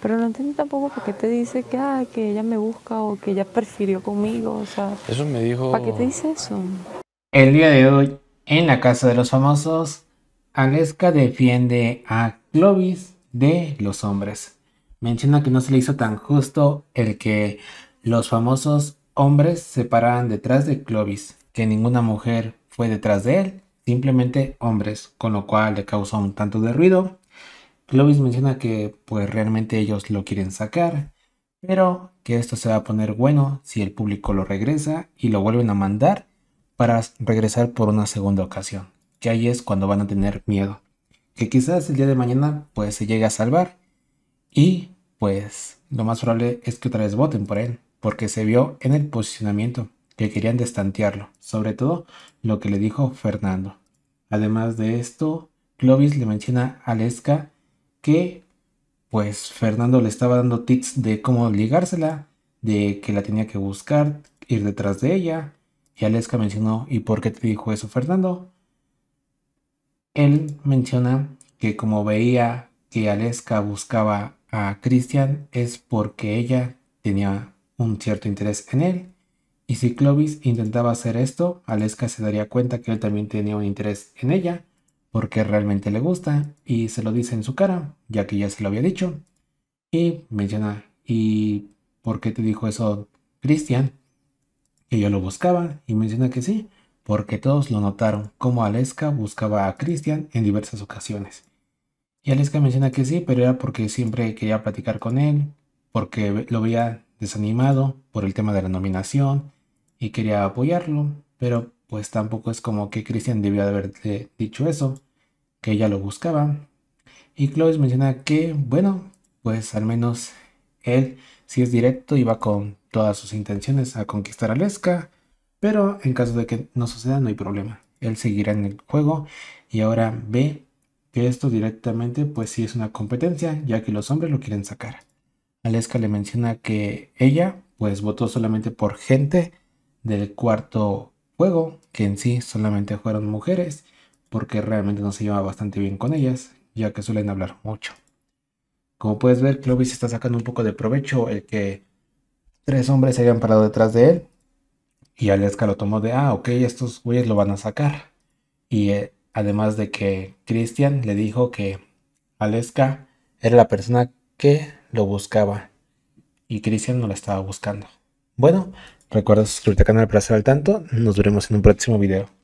Pero no entiendo tampoco por qué te dice que, ah, que ella me busca o que ella prefirió conmigo, o sea... Eso me dijo... ¿Para qué te dice eso? El día de hoy, en la Casa de los Famosos, Aleska defiende a Clovis de los hombres. Menciona que no se le hizo tan justo el que los famosos hombres se pararan detrás de Clovis, que ninguna mujer fue detrás de él, simplemente hombres, con lo cual le causó un tanto de ruido. Clovis menciona que pues realmente ellos lo quieren sacar, pero que esto se va a poner bueno si el público lo regresa y lo vuelven a mandar para regresar por una segunda ocasión, que ahí es cuando van a tener miedo, que quizás el día de mañana pues se llegue a salvar y pues lo más probable es que otra vez voten por él, porque se vio en el posicionamiento que querían destantearlo, sobre todo lo que le dijo Fernando. Además de esto, Clovis le menciona a Lesca que pues Fernando le estaba dando tips de cómo ligársela, de que la tenía que buscar, ir detrás de ella. Y Aleska mencionó, ¿y por qué te dijo eso Fernando? Él menciona que como veía que Aleska buscaba a Cristian es porque ella tenía un cierto interés en él. Y si Clovis intentaba hacer esto, Aleska se daría cuenta que él también tenía un interés en ella porque realmente le gusta y se lo dice en su cara, ya que ya se lo había dicho. Y menciona, ¿y por qué te dijo eso Cristian? Que yo lo buscaba y menciona que sí, porque todos lo notaron, como Aleska buscaba a Cristian en diversas ocasiones. Y Aleska menciona que sí, pero era porque siempre quería platicar con él, porque lo veía desanimado por el tema de la nominación y quería apoyarlo, pero pues tampoco es como que Christian debió haberle dicho eso, que ella lo buscaba. Y Clovis menciona que, bueno, pues al menos él si es directo y va con todas sus intenciones a conquistar a Leska, pero en caso de que no suceda no hay problema. Él seguirá en el juego y ahora ve que esto directamente pues sí es una competencia, ya que los hombres lo quieren sacar. Aleska le menciona que ella pues votó solamente por gente del cuarto juego, que en sí solamente fueron mujeres, porque realmente no se lleva bastante bien con ellas, ya que suelen hablar mucho. Como puedes ver, Clovis está sacando un poco de provecho el que tres hombres se hayan parado detrás de él. Y Aleska lo tomó de, ah, ok, estos güeyes lo van a sacar. Y eh, además de que Christian le dijo que Aleska era la persona que lo buscaba. Y Christian no la estaba buscando. Bueno, recuerda suscribirte al canal para estar al tanto. Nos veremos en un próximo video.